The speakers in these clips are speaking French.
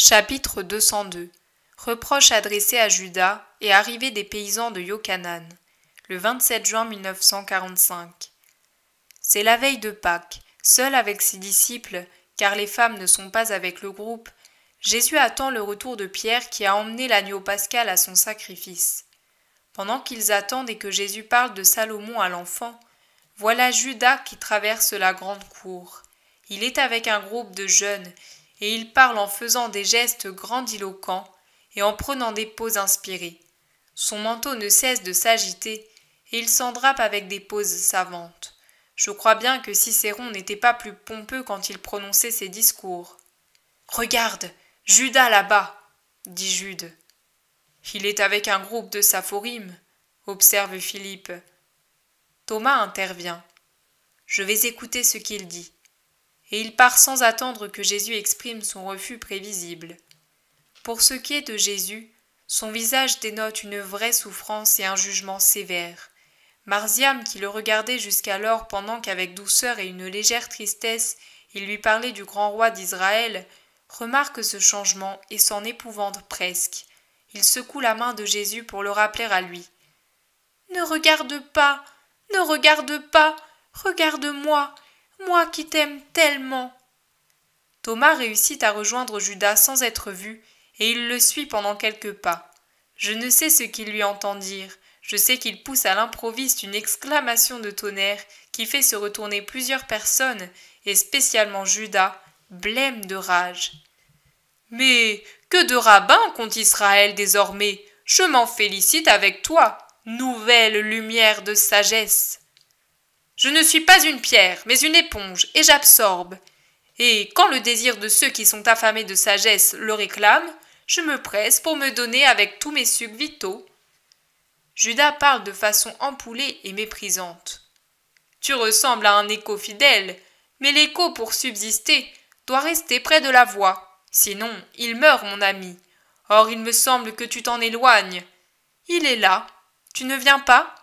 Chapitre 202 Reproches adressés à Judas et arrivée des paysans de Yocanan. Le 27 juin 1945. C'est la veille de Pâques, seul avec ses disciples, car les femmes ne sont pas avec le groupe, Jésus attend le retour de Pierre qui a emmené l'agneau pascal à son sacrifice. Pendant qu'ils attendent et que Jésus parle de Salomon à l'enfant, voilà Judas qui traverse la grande cour. Il est avec un groupe de jeunes et il parle en faisant des gestes grandiloquents et en prenant des poses inspirées. Son manteau ne cesse de s'agiter, et il s'endrape avec des poses savantes. Je crois bien que Cicéron n'était pas plus pompeux quand il prononçait ses discours. Regarde, Judas là-bas, dit Jude. Il est avec un groupe de saphorim, observe Philippe. Thomas intervient. Je vais écouter ce qu'il dit et il part sans attendre que Jésus exprime son refus prévisible. Pour ce qui est de Jésus, son visage dénote une vraie souffrance et un jugement sévère. Marziam, qui le regardait jusqu'alors pendant qu'avec douceur et une légère tristesse il lui parlait du grand roi d'Israël, remarque ce changement et s'en épouvante presque. Il secoue la main de Jésus pour le rappeler à lui. Ne regarde pas, ne regarde pas, regarde-moi, moi qui t'aime tellement. Thomas réussit à rejoindre Judas sans être vu, et il le suit pendant quelques pas. Je ne sais ce qu'il lui entend dire, je sais qu'il pousse à l'improviste une exclamation de tonnerre qui fait se retourner plusieurs personnes, et spécialement Judas, blême de rage. Mais que de rabbins compte Israël désormais Je m'en félicite avec toi, nouvelle lumière de sagesse. Je ne suis pas une pierre, mais une éponge, et j'absorbe. Et quand le désir de ceux qui sont affamés de sagesse le réclame, je me presse pour me donner avec tous mes sucs vitaux. Judas parle de façon empoulée et méprisante. Tu ressembles à un écho fidèle, mais l'écho pour subsister doit rester près de la voix, sinon il meurt, mon ami. Or il me semble que tu t'en éloignes. Il est là. Tu ne viens pas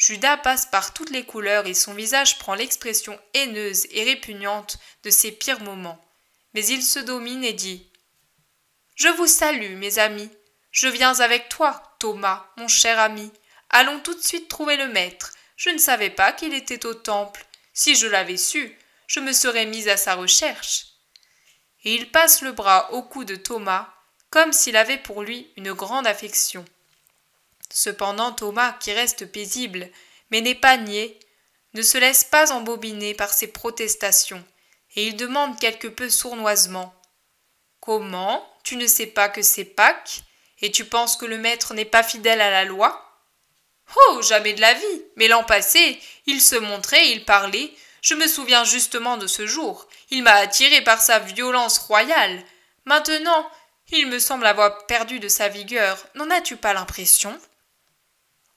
Judas passe par toutes les couleurs et son visage prend l'expression haineuse et répugnante de ses pires moments. Mais il se domine et dit Je vous salue, mes amis. Je viens avec toi, Thomas, mon cher ami. Allons tout de suite trouver le maître. Je ne savais pas qu'il était au temple. Si je l'avais su, je me serais mise à sa recherche. Et il passe le bras au cou de Thomas, comme s'il avait pour lui une grande affection. Cependant Thomas, qui reste paisible, mais n'est pas niais, ne se laisse pas embobiner par ses protestations, et il demande quelque peu sournoisement. Comment Tu ne sais pas que c'est Pâques, et tu penses que le maître n'est pas fidèle à la loi Oh. Jamais de la vie. Mais l'an passé, il se montrait, il parlait. Je me souviens justement de ce jour. Il m'a attiré par sa violence royale. Maintenant, il me semble avoir perdu de sa vigueur. N'en as tu pas l'impression?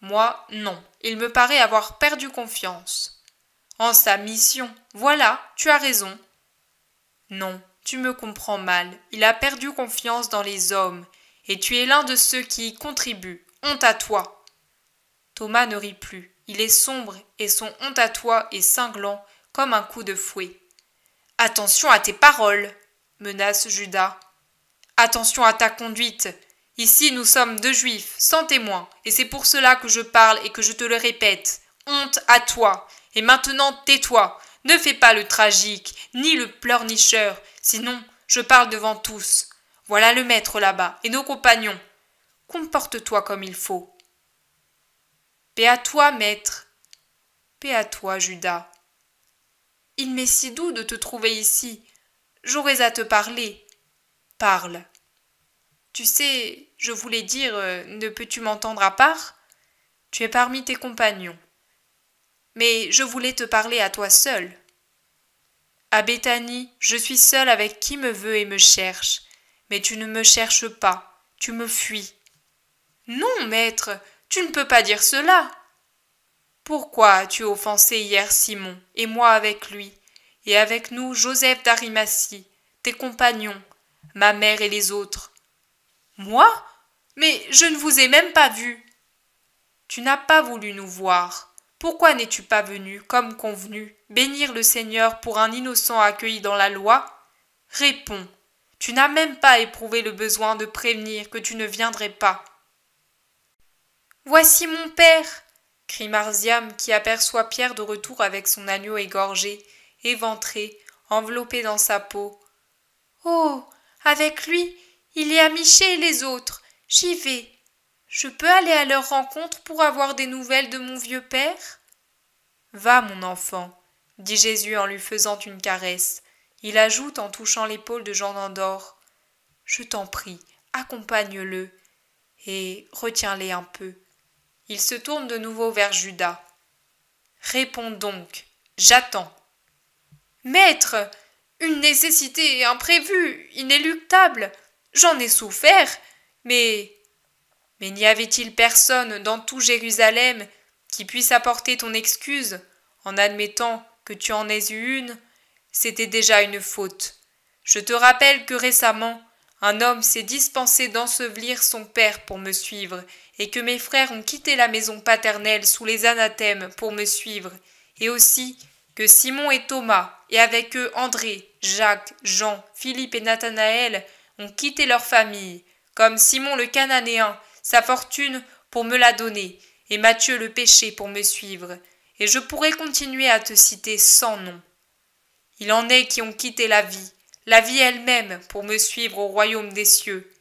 Moi, non. Il me paraît avoir perdu confiance. En sa mission. Voilà, tu as raison. Non, tu me comprends mal. Il a perdu confiance dans les hommes, et tu es l'un de ceux qui y contribuent. Honte à toi. Thomas ne rit plus. Il est sombre, et son honte à toi est cinglant comme un coup de fouet. Attention à tes paroles, menace Judas. Attention à ta conduite. Ici, nous sommes deux juifs, sans témoins, et c'est pour cela que je parle et que je te le répète. Honte à toi. Et maintenant, tais-toi. Ne fais pas le tragique, ni le pleurnicheur, sinon je parle devant tous. Voilà le maître là-bas, et nos compagnons. Comporte-toi comme il faut. Paix à toi, maître. Paix à toi, Judas. Il m'est si doux de te trouver ici. J'aurais à te parler. Parle. Tu sais, je voulais dire, euh, ne peux-tu m'entendre à part Tu es parmi tes compagnons. Mais je voulais te parler à toi seul. À Béthanie, je suis seul avec qui me veut et me cherche. Mais tu ne me cherches pas, tu me fuis. Non, maître, tu ne peux pas dire cela. Pourquoi as-tu offensé hier Simon, et moi avec lui, et avec nous Joseph d'Arimatie, tes compagnons, ma mère et les autres moi Mais je ne vous ai même pas vu. Tu n'as pas voulu nous voir. Pourquoi n'es-tu pas venu, comme convenu, bénir le Seigneur pour un innocent accueilli dans la loi Réponds. Tu n'as même pas éprouvé le besoin de prévenir que tu ne viendrais pas. Voici mon père crie Marziam qui aperçoit Pierre de retour avec son agneau égorgé, éventré, enveloppé dans sa peau. Oh avec lui, il a Miché et les autres. J'y vais. Je peux aller à leur rencontre pour avoir des nouvelles de mon vieux père Va, mon enfant, dit Jésus en lui faisant une caresse. Il ajoute en touchant l'épaule de Jean d'Andorre. Je t'en prie, accompagne-le et retiens-les un peu. Il se tourne de nouveau vers Judas. Réponds donc, j'attends. Maître, une nécessité imprévue, inéluctable. J'en ai souffert, mais. Mais n'y avait-il personne dans tout Jérusalem qui puisse apporter ton excuse en admettant que tu en aies eu une C'était déjà une faute. Je te rappelle que récemment, un homme s'est dispensé d'ensevelir son père pour me suivre, et que mes frères ont quitté la maison paternelle sous les anathèmes pour me suivre, et aussi que Simon et Thomas, et avec eux André, Jacques, Jean, Philippe et Nathanaël, ont quitté leur famille, comme Simon le Cananéen, sa fortune pour me la donner, et Matthieu le péché pour me suivre, et je pourrais continuer à te citer sans nom. Il en est qui ont quitté la vie, la vie elle-même, pour me suivre au royaume des cieux.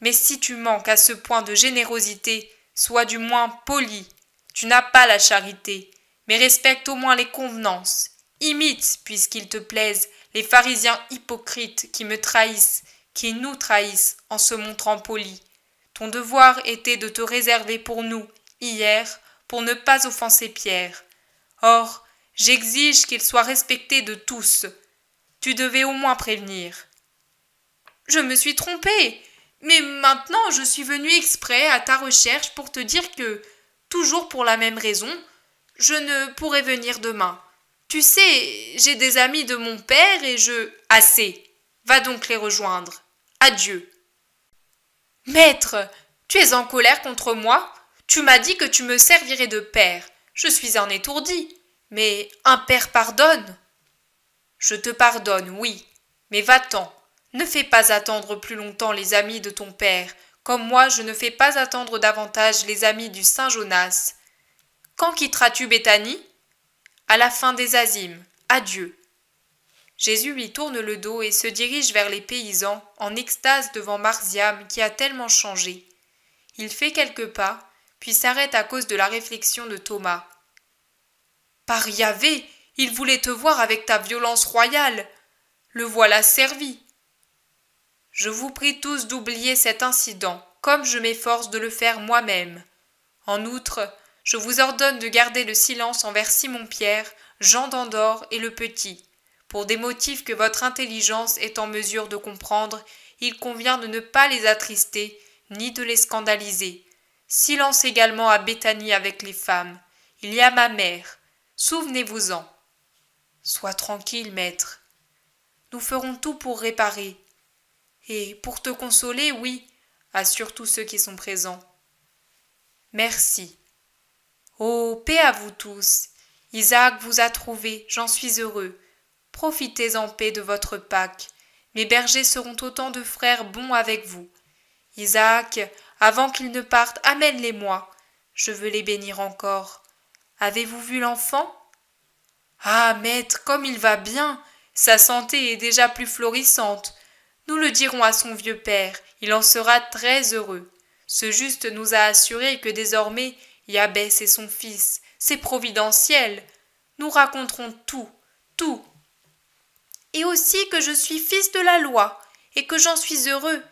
Mais si tu manques à ce point de générosité, sois du moins poli. Tu n'as pas la charité, mais respecte au moins les convenances. Imite, puisqu'il te plaise, les pharisiens hypocrites qui me trahissent qui nous trahissent en se montrant polis. Ton devoir était de te réserver pour nous, hier, pour ne pas offenser Pierre. Or, j'exige qu'il soit respecté de tous. Tu devais au moins prévenir. Je me suis trompée, mais maintenant je suis venue exprès à ta recherche pour te dire que, toujours pour la même raison, je ne pourrai venir demain. Tu sais, j'ai des amis de mon père et je. Assez. Va donc les rejoindre. Adieu. Maître, tu es en colère contre moi Tu m'as dit que tu me servirais de père. Je suis en étourdi. Mais un père pardonne. Je te pardonne, oui. Mais va-t'en. Ne fais pas attendre plus longtemps les amis de ton père, comme moi je ne fais pas attendre davantage les amis du Saint Jonas. Quand quitteras-tu Béthanie À la fin des azimes. Adieu. Jésus lui tourne le dos et se dirige vers les paysans, en extase devant Marziam qui a tellement changé. Il fait quelques pas, puis s'arrête à cause de la réflexion de Thomas. Par Yahvé, il voulait te voir avec ta violence royale. Le voilà servi. Je vous prie tous d'oublier cet incident, comme je m'efforce de le faire moi-même. En outre, je vous ordonne de garder le silence envers Simon-Pierre, Jean d'Andorre et le Petit. Pour des motifs que votre intelligence est en mesure de comprendre, il convient de ne pas les attrister, ni de les scandaliser. Silence également à Béthanie avec les femmes. Il y a ma mère. Souvenez-vous-en. Sois tranquille, maître. Nous ferons tout pour réparer. Et pour te consoler, oui, assure tous ceux qui sont présents. Merci. Oh, paix à vous tous. Isaac vous a trouvé, j'en suis heureux. Profitez en paix de votre Pâques. Mes bergers seront autant de frères bons avec vous. Isaac, avant qu'ils ne partent, amène-les-moi. Je veux les bénir encore. Avez-vous vu l'enfant Ah, maître, comme il va bien Sa santé est déjà plus florissante. Nous le dirons à son vieux père, il en sera très heureux. Ce juste nous a assuré que désormais Yabès et son fils, c'est providentiel. Nous raconterons tout, tout, et aussi que je suis fils de la loi, et que j'en suis heureux,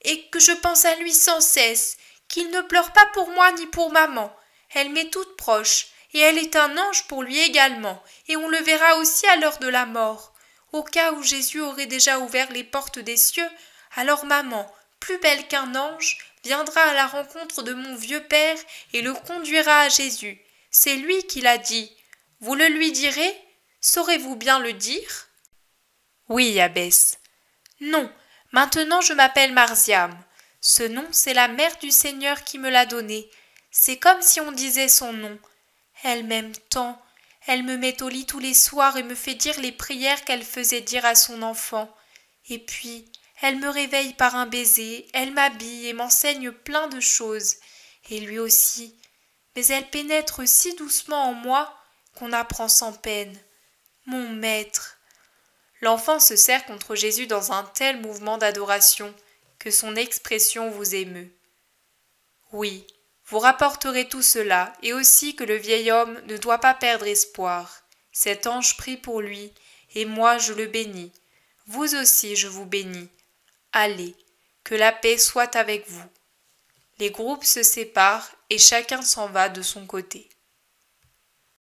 et que je pense à lui sans cesse, qu'il ne pleure pas pour moi ni pour maman. Elle m'est toute proche, et elle est un ange pour lui également, et on le verra aussi à l'heure de la mort. Au cas où Jésus aurait déjà ouvert les portes des cieux, alors maman, plus belle qu'un ange, viendra à la rencontre de mon vieux père et le conduira à Jésus. C'est lui qui l'a dit. Vous le lui direz Saurez-vous bien le dire oui, abbesse. Non, maintenant je m'appelle Marziam. Ce nom, c'est la mère du Seigneur qui me l'a donné. C'est comme si on disait son nom. Elle m'aime tant. Elle me met au lit tous les soirs et me fait dire les prières qu'elle faisait dire à son enfant. Et puis, elle me réveille par un baiser, elle m'habille et m'enseigne plein de choses. Et lui aussi. Mais elle pénètre si doucement en moi qu'on apprend sans peine. Mon maître l'enfant se serre contre Jésus dans un tel mouvement d'adoration que son expression vous émeut. Oui, vous rapporterez tout cela, et aussi que le vieil homme ne doit pas perdre espoir. Cet ange prie pour lui, et moi je le bénis. Vous aussi je vous bénis. Allez, que la paix soit avec vous. Les groupes se séparent et chacun s'en va de son côté.